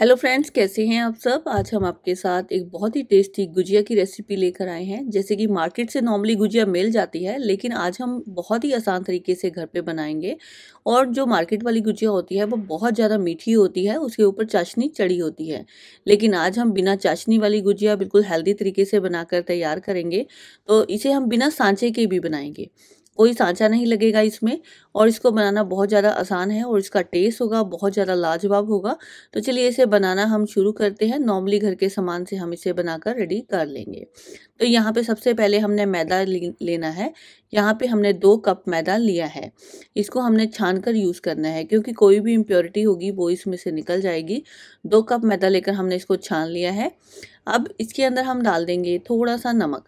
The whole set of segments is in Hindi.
हेलो फ्रेंड्स कैसे हैं आप सब आज हम आपके साथ एक बहुत ही टेस्टी गुजिया की रेसिपी लेकर आए हैं जैसे कि मार्केट से नॉर्मली गुजिया मिल जाती है लेकिन आज हम बहुत ही आसान तरीके से घर पे बनाएंगे और जो मार्केट वाली गुजिया होती है वो बहुत ज़्यादा मीठी होती है उसके ऊपर चाशनी चढ़ी होती है लेकिन आज हम बिना चाशनी वाली गुजिया बिल्कुल हेल्दी तरीके से बनाकर तैयार करेंगे तो इसे हम बिना सांचे के भी बनाएंगे कोई सांचा नहीं लगेगा इसमें और इसको बनाना बहुत ज़्यादा आसान है और इसका टेस्ट होगा बहुत ज़्यादा लाजवाब होगा तो चलिए इसे बनाना हम शुरू करते हैं नॉर्मली घर के सामान से हम इसे बनाकर रेडी कर लेंगे तो यहाँ पे सबसे पहले हमने मैदा लेना है यहाँ पे हमने दो कप मैदा लिया है इसको हमने छान कर यूज़ करना है क्योंकि कोई भी इम्प्योरिटी होगी वो इसमें से निकल जाएगी दो कप मैदा लेकर हमने इसको छान लिया है अब इसके अंदर हम डाल देंगे थोड़ा सा नमक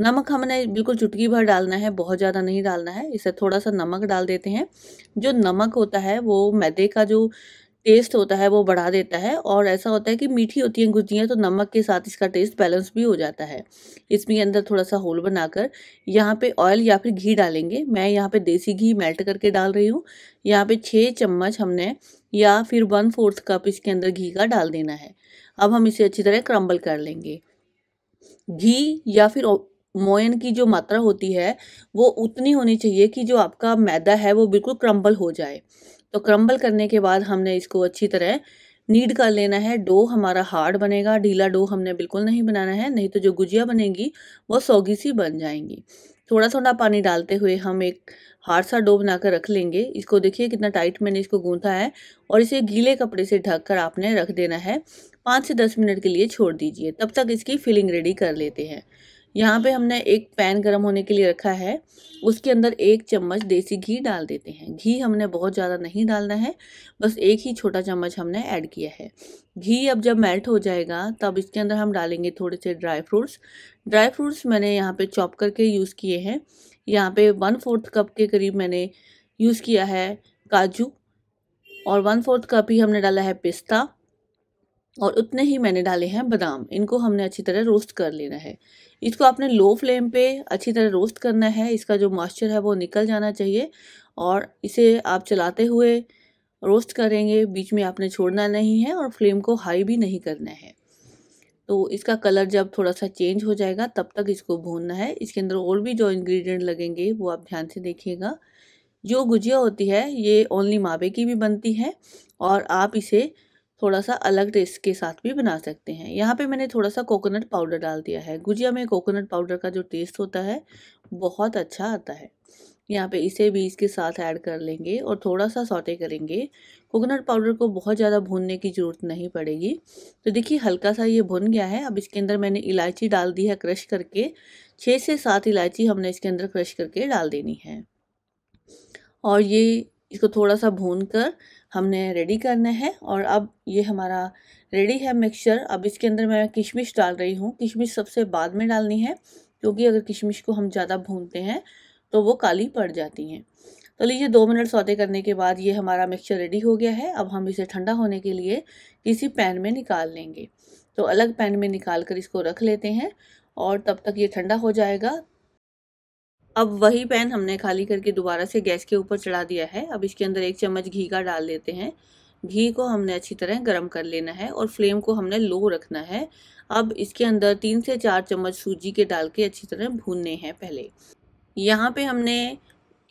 नमक हमने बिल्कुल चुटकी भर डालना है बहुत ज़्यादा नहीं डालना है इसे थोड़ा सा नमक डाल देते हैं जो नमक होता है वो मैदे का जो टेस्ट होता है वो बढ़ा देता है और ऐसा होता है कि मीठी होती हैं गुजियाँ तो नमक के साथ इसका टेस्ट बैलेंस भी हो जाता है इसमें अंदर थोड़ा सा होल बनाकर यहाँ पे ऑयल या फिर घी डालेंगे मैं यहाँ पे देसी घी मेल्ट करके डाल रही हूँ यहाँ पे छः चम्मच हमने या फिर वन फोर्थ कप इसके अंदर घी का डाल देना है अब हम इसे अच्छी तरह क्रम्बल कर लेंगे घी या फिर मोयन की जो मात्रा होती है वो उतनी होनी चाहिए कि जो आपका मैदा है वो बिल्कुल क्रम्बल हो जाए तो क्रम्बल करने के बाद हमने इसको अच्छी तरह नीड कर लेना है डो हमारा हार्ड बनेगा ढीला डो हमने बिल्कुल नहीं बनाना है नहीं तो जो गुजिया बनेगी वो सौगी सी बन जाएंगी थोड़ा थोड़ा पानी डालते हुए हम एक हार्ड सा डो बना कर रख लेंगे इसको देखिए कितना टाइट मैंने इसको गूंथा है और इसे गीले कपड़े से ढक कर आपने रख देना है पाँच से दस मिनट के लिए छोड़ दीजिए तब तक इसकी फिलिंग रेडी कर लेते हैं यहाँ पे हमने एक पैन गरम होने के लिए रखा है उसके अंदर एक चम्मच देसी घी डाल देते हैं घी हमने बहुत ज़्यादा नहीं डालना है बस एक ही छोटा चम्मच हमने ऐड किया है घी अब जब मेल्ट हो जाएगा तब इसके अंदर हम डालेंगे थोड़े से ड्राई फ्रूट्स ड्राई फ्रूट्स मैंने यहाँ पे चॉप करके यूज़ किए हैं यहाँ पे वन फोर्थ कप के करीब मैंने यूज़ किया है काजू और वन फोर्थ कप ही हमने डाला है पिस्ता और उतने ही मैंने डाले हैं बादाम इनको हमने अच्छी तरह रोस्ट कर लेना है इसको आपने लो फ्लेम पे अच्छी तरह रोस्ट करना है इसका जो मॉइस्चर है वो निकल जाना चाहिए और इसे आप चलाते हुए रोस्ट करेंगे बीच में आपने छोड़ना नहीं है और फ्लेम को हाई भी नहीं करना है तो इसका कलर जब थोड़ा सा चेंज हो जाएगा तब तक इसको भूनना है इसके अंदर और भी जो इन्ग्रीडियंट लगेंगे वो आप ध्यान से देखिएगा जो गुजिया होती है ये ओनली मावे की भी बनती है और आप इसे थोड़ा सा अलग टेस्ट के साथ भी बना सकते हैं यहाँ पे मैंने थोड़ा सा कोकोनट पाउडर डाल दिया है गुजिया में कोकोनट पाउडर का जो टेस्ट होता है बहुत अच्छा आता है यहाँ पे इसे भी इसके साथ ऐड कर लेंगे और थोड़ा सा सौटे करेंगे कोकोनट पाउडर को बहुत ज़्यादा भूनने की ज़रूरत नहीं पड़ेगी तो देखिए हल्का सा ये भुन गया है अब इसके अंदर मैंने इलायची डाल दी है क्रश करके छः से सात इलायची हमने इसके अंदर क्रश करके डाल देनी है और ये इसको थोड़ा सा भून कर हमने रेडी करना है और अब ये हमारा रेडी है मिक्सचर अब इसके अंदर मैं किशमिश डाल रही हूँ किशमिश सबसे बाद में डालनी है क्योंकि अगर किशमिश को हम ज़्यादा भूनते हैं तो वो काली पड़ जाती हैं तो लीजिए दो मिनट सौते करने के बाद ये हमारा मिक्सचर रेडी हो गया है अब हम इसे ठंडा होने के लिए किसी पैन में निकाल लेंगे तो अलग पैन में निकाल कर इसको रख लेते हैं और तब तक ये ठंडा हो जाएगा अब वही पैन हमने खाली करके दोबारा से गैस के ऊपर चढ़ा दिया है अब इसके अंदर एक चम्मच घी का डाल देते हैं घी को हमने अच्छी तरह गर्म कर लेना है और फ्लेम को हमने लो रखना है अब इसके अंदर तीन से चार चम्मच सूजी के डाल के अच्छी तरह भूनने हैं पहले यहाँ पे हमने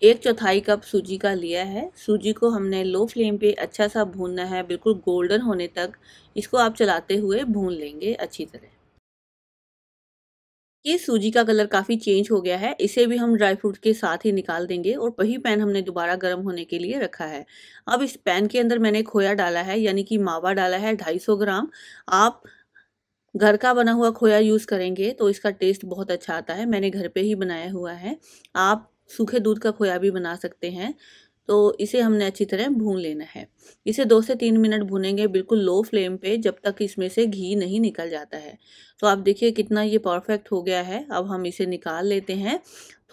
एक चौथाई कप सूजी का लिया है सूजी को हमने लो फ्लेम पे अच्छा सा भूनना है बिल्कुल गोल्डन होने तक इसको आप चलाते हुए भून लेंगे अच्छी तरह ये सूजी का कलर काफ़ी चेंज हो गया है इसे भी हम ड्राई फ्रूट के साथ ही निकाल देंगे और वही पैन हमने दोबारा गर्म होने के लिए रखा है अब इस पैन के अंदर मैंने खोया डाला है यानी कि मावा डाला है 250 ग्राम आप घर का बना हुआ खोया यूज़ करेंगे तो इसका टेस्ट बहुत अच्छा आता है मैंने घर पे ही बनाया हुआ है आप सूखे दूध का खोया भी बना सकते हैं तो इसे हमने अच्छी तरह भून लेना है इसे दो से तीन मिनट भूनेंगे बिल्कुल लो फ्लेम पे जब तक इसमें से घी नहीं निकल जाता है तो आप देखिए कितना ये परफेक्ट हो गया है अब हम इसे निकाल लेते हैं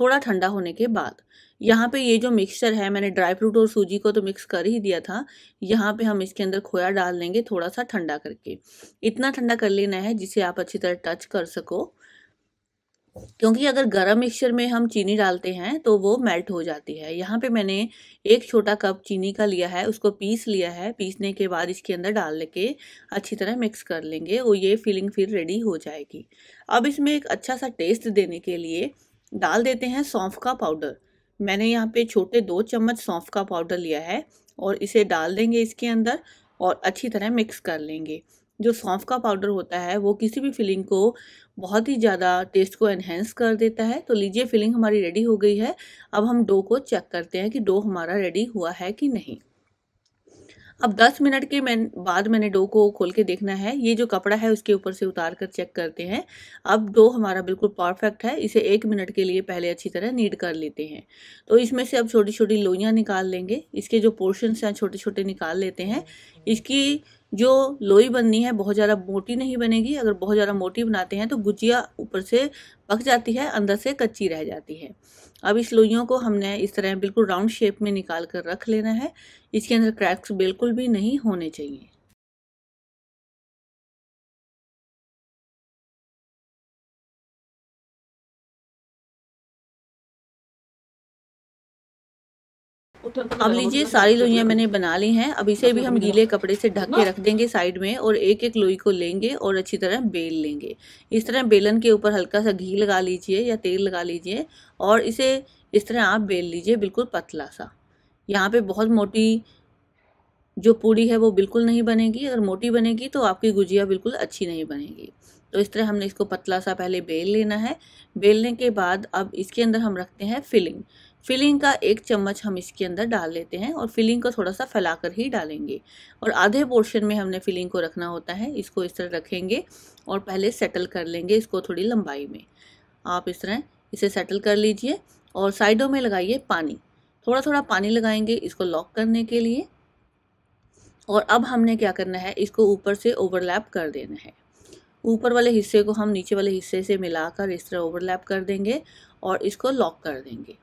थोड़ा ठंडा होने के बाद यहाँ पे ये जो मिक्सचर है मैंने ड्राई फ्रूट और सूजी को तो मिक्स कर ही दिया था यहाँ पे हम इसके अंदर खोया डाल लेंगे थोड़ा सा ठंडा करके इतना ठंडा कर लेना है जिसे आप अच्छी तरह टच कर सको क्योंकि अगर गर्म मिक्सचर में हम चीनी डालते हैं तो वो मेल्ट हो जाती है यहाँ पे मैंने एक छोटा कप चीनी का लिया है उसको पीस लिया है पीसने के बाद इसके अंदर डाल के अच्छी तरह मिक्स कर लेंगे और ये फिलिंग फिर रेडी हो जाएगी अब इसमें एक अच्छा सा टेस्ट देने के लिए डाल देते हैं सौंफ का पाउडर मैंने यहाँ पे छोटे दो चम्मच सौंफ का पाउडर लिया है और इसे डाल देंगे इसके अंदर और अच्छी तरह मिक्स कर लेंगे जो सौंफ का पाउडर होता है वो किसी भी फिलिंग को बहुत ही ज़्यादा टेस्ट को एनहेंस कर देता है तो लीजिए फिलिंग हमारी रेडी हो गई है अब हम डो को चेक करते हैं कि डो हमारा रेडी हुआ है कि नहीं अब 10 मिनट के मैं बाद मैंने डो को खोल के देखना है ये जो कपड़ा है उसके ऊपर से उतार कर चेक करते हैं अब डो हमारा बिल्कुल परफेक्ट है इसे एक मिनट के लिए पहले अच्छी तरह नीड कर लेते हैं तो इसमें से अब छोटी छोटी लोइयाँ निकाल लेंगे इसके जो पोर्शंस हैं छोटे छोटे निकाल लेते हैं इसकी जो लोई बननी है बहुत ज़्यादा मोटी नहीं बनेगी अगर बहुत ज़्यादा मोटी बनाते हैं तो गुजिया ऊपर से पक जाती है अंदर से कच्ची रह जाती है अब इस लोइयों को हमने इस तरह बिल्कुल राउंड शेप में निकाल कर रख लेना है इसके अंदर क्रैक्स बिल्कुल भी नहीं होने चाहिए अब लीजिए सारी लोइयाँ मैंने बना ली हैं अब इसे भी हम गीले कपड़े से ढक के रख देंगे साइड में और एक एक लोई को लेंगे और अच्छी तरह बेल लेंगे इस तरह बेलन के ऊपर हल्का सा घी लगा लीजिए या तेल लगा लीजिए और इसे इस तरह आप बेल लीजिए बिल्कुल पतला सा यहाँ पे बहुत मोटी जो पूड़ी है वो बिल्कुल नहीं बनेगी अगर मोटी बनेगी तो आपकी गुजिया बिल्कुल अच्छी नहीं बनेगी तो इस तरह हमने इसको पतला सा पहले बेल लेना है बेलने के बाद अब इसके अंदर हम रखते हैं फिलिंग फिलिंग का एक चम्मच हम इसके अंदर डाल लेते हैं और फिलिंग को थोड़ा सा फैलाकर ही डालेंगे और आधे पोर्शन में हमने फिलिंग को रखना होता है इसको इस तरह रखेंगे और पहले सेटल कर लेंगे इसको थोड़ी लंबाई में आप इस तरह इसे सेटल कर लीजिए और साइडों में लगाइए पानी थोड़ा थोड़ा पानी लगाएंगे इसको लॉक करने के लिए और अब हमने क्या करना है इसको ऊपर से ओवरलैप कर देना है ऊपर वाले हिस्से को हम नीचे वाले हिस्से से मिलाकर इस तरह ओवरलैप कर देंगे और इसको लॉक कर देंगे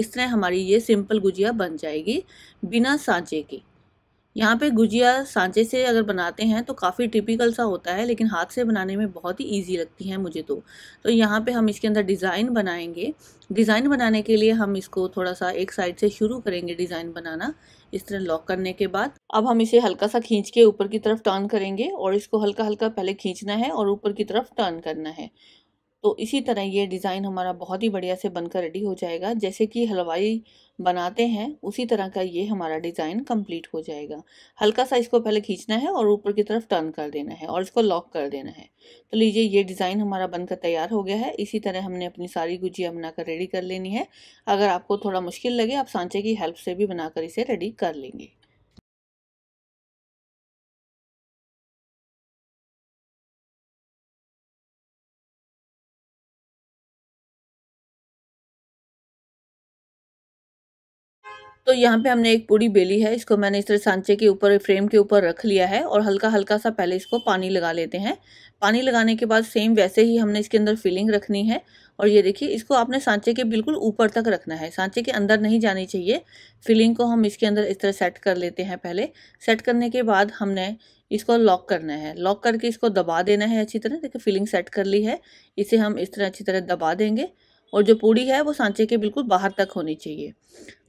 इस तरह हमारी ये सिंपल गुजिया बन जाएगी बिना सांचे के यहाँ पे गुजिया सांचे से अगर बनाते हैं तो काफ़ी टिपिकल सा होता है लेकिन हाथ से बनाने में बहुत ही इजी लगती है मुझे तो तो यहाँ पे हम इसके अंदर डिज़ाइन बनाएंगे डिज़ाइन बनाने के लिए हम इसको थोड़ा सा एक साइड से शुरू करेंगे डिज़ाइन बनाना इस तरह लॉक करने के बाद अब हम इसे हल्का सा खींच के ऊपर की तरफ टर्न करेंगे और इसको हल्का हल्का पहले खींचना है और ऊपर की तरफ टर्न करना है तो इसी तरह ये डिज़ाइन हमारा बहुत ही बढ़िया से बनकर रेडी हो जाएगा जैसे कि हलवाई बनाते हैं उसी तरह का ये हमारा डिज़ाइन कंप्लीट हो जाएगा हल्का सा इसको पहले खींचना है और ऊपर की तरफ टर्न कर देना है और इसको लॉक कर देना है तो लीजिए ये डिज़ाइन हमारा बनकर तैयार हो गया है इसी तरह हमने अपनी सारी गुजिया बनाकर रेडी कर लेनी है अगर आपको थोड़ा मुश्किल लगे आप सांचे की हेल्प से भी बनाकर इसे रेडी कर लेंगे तो यहाँ पे हमने एक पूरी बेली है इसको मैंने इस तरह सांचे के ऊपर फ्रेम के ऊपर रख लिया है और हल्का हल्का सा पहले इसको पानी लगा लेते हैं पानी लगाने के बाद सेम वैसे ही हमने इसके अंदर फिलिंग रखनी है और ये देखिए इसको आपने सांचे के बिल्कुल ऊपर तक रखना है सांचे के अंदर नहीं जानी चाहिए फिलिंग को हम इसके अंदर इस तरह सेट कर लेते हैं पहले सेट करने के बाद हमने इसको लॉक करना है लॉक करके इसको दबा देना है अच्छी तरह देखिए फिलिंग सेट कर ली है इसे हम इस तरह अच्छी तरह दबा देंगे और जो पूड़ी है वो सांचे के बिल्कुल बाहर तक होनी चाहिए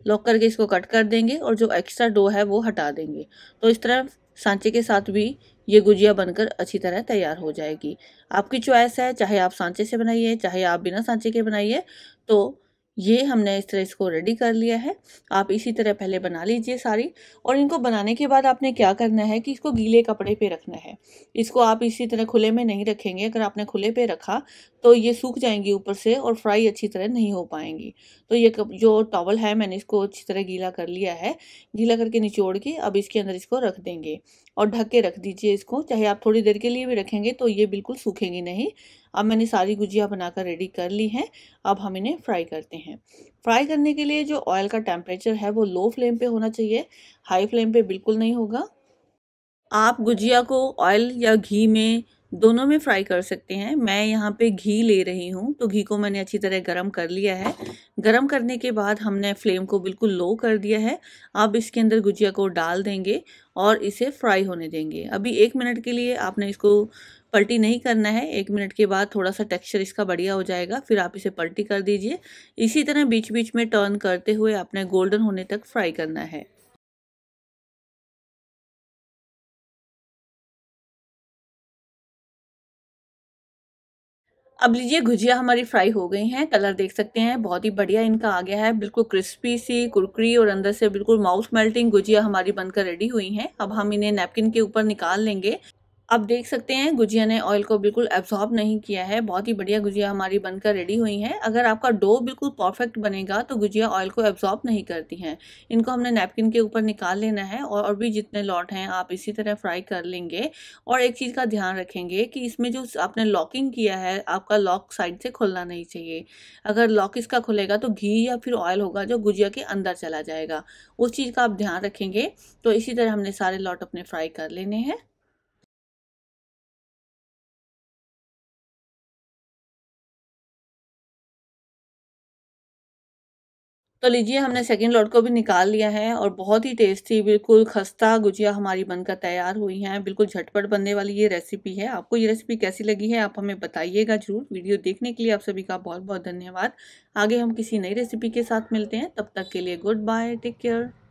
लॉक करके इसको कट कर देंगे और जो एक्स्ट्रा डो है वो हटा देंगे तो इस तरह सांचे के साथ भी ये गुजिया बनकर अच्छी तरह तैयार हो जाएगी आपकी चॉइस है चाहे आप सांचे से बनाइए चाहे आप बिना सांचे के बनाइए तो ये हमने इस तरह इसको रेडी कर लिया है आप इसी तरह पहले बना लीजिए सारी और इनको बनाने के बाद आपने क्या करना है कि इसको गीले कपड़े पे रखना है इसको आप इसी तरह खुले में नहीं रखेंगे अगर आपने खुले पे रखा तो ये सूख जाएंगी ऊपर से और फ्राई अच्छी तरह नहीं हो पाएंगी तो ये जो टॉवल है मैंने इसको अच्छी तरह गीला कर लिया है गीला करके निचोड़ के अब इसके अंदर इसको रख देंगे और ढक के रख दीजिए इसको चाहे आप थोड़ी देर के लिए भी रखेंगे तो ये बिल्कुल सूखेंगी नहीं अब मैंने सारी गुजिया बनाकर रेडी कर ली है अब हम इन्हें फ्राई करते हैं फ्राई करने के लिए जो ऑयल का टेम्परेचर है वो लो फ्लेम पे होना चाहिए हाई फ्लेम पे बिल्कुल नहीं होगा आप गुजिया को ऑयल या घी में दोनों में फ्राई कर सकते हैं मैं यहाँ पे घी ले रही हूँ तो घी को मैंने अच्छी तरह गरम कर लिया है गरम करने के बाद हमने फ्लेम को बिल्कुल लो कर दिया है अब इसके अंदर गुजिया को डाल देंगे और इसे फ्राई होने देंगे अभी एक मिनट के लिए आपने इसको पलटी नहीं करना है एक मिनट के बाद थोड़ा सा टेक्सचर इसका बढ़िया हो जाएगा फिर आप इसे पलटी कर दीजिए इसी तरह बीच बीच में टर्न करते हुए आपने गोल्डन होने तक फ्राई करना है अब लीजिए गुजिया हमारी फ्राई हो गई हैं कलर देख सकते हैं बहुत ही बढ़िया इनका आ गया है बिल्कुल क्रिस्पी सी कुरकुरी और अंदर से बिल्कुल माउथ मेल्टिंग गुजिया हमारी बनकर रेडी हुई हैं अब हम इन्हें नैपकिन के ऊपर निकाल लेंगे अब देख सकते हैं गुजिया ने ऑयल को बिल्कुल एब्जॉर्ब नहीं किया है बहुत ही बढ़िया गुजिया हमारी बनकर रेडी हुई है अगर आपका डो बिल्कुल परफेक्ट बनेगा तो गुजिया ऑयल को एब्जॉर्ब नहीं करती हैं इनको हमने नैपकिन के ऊपर निकाल लेना है और और भी जितने लॉट हैं आप इसी तरह फ्राई कर लेंगे और एक चीज़ का ध्यान रखेंगे कि इसमें जो आपने लॉकिंग किया है आपका लॉक साइड से खुलना नहीं चाहिए अगर लॉक इसका खुलेगा तो घी या फिर ऑयल होगा जो गुजिया के अंदर चला जाएगा उस चीज़ का आप ध्यान रखेंगे तो इसी तरह हमने सारे लॉट अपने फ्राई कर लेने हैं तो लीजिए हमने सेकेंड लॉट को भी निकाल लिया है और बहुत ही टेस्टी बिल्कुल खस्ता गुजिया हमारी बनकर तैयार हुई हैं बिल्कुल झटपट बनने वाली ये रेसिपी है आपको ये रेसिपी कैसी लगी है आप हमें बताइएगा जरूर वीडियो देखने के लिए आप सभी का बहुत बहुत धन्यवाद आगे हम किसी नई रेसिपी के साथ मिलते हैं तब तक के लिए गुड बाय टेक केयर